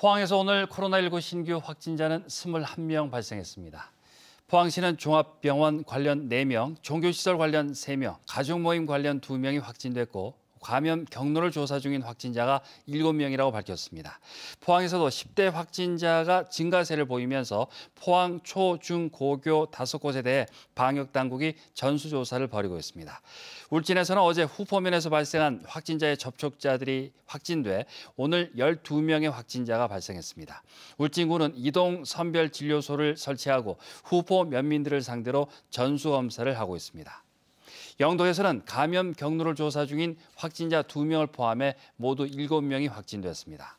포항에서 오늘 코로나19 신규 확진자는 21명 발생했습니다. 포항시는 종합병원 관련 4명, 종교시설 관련 3명, 가족모임 관련 2명이 확진됐고 감염 경로를 조사 중인 확진자가 7명이라고 밝혔습니다. 포항에서도 10대 확진자가 증가세를 보이면서 포항 초, 중, 고교 다섯 곳에 대해 방역당국이 전수조사를 벌이고 있습니다. 울진에서는 어제 후포면에서 발생한 확진자의 접촉자들이 확진돼 오늘 12명의 확진자가 발생했습니다. 울진군은 이동 선별진료소를 설치하고 후포 면민들을 상대로 전수검사를 하고 있습니다. 영동에서는 감염 경로를 조사 중인 확진자 두명을 포함해 모두 일곱 명이 확진됐습니다.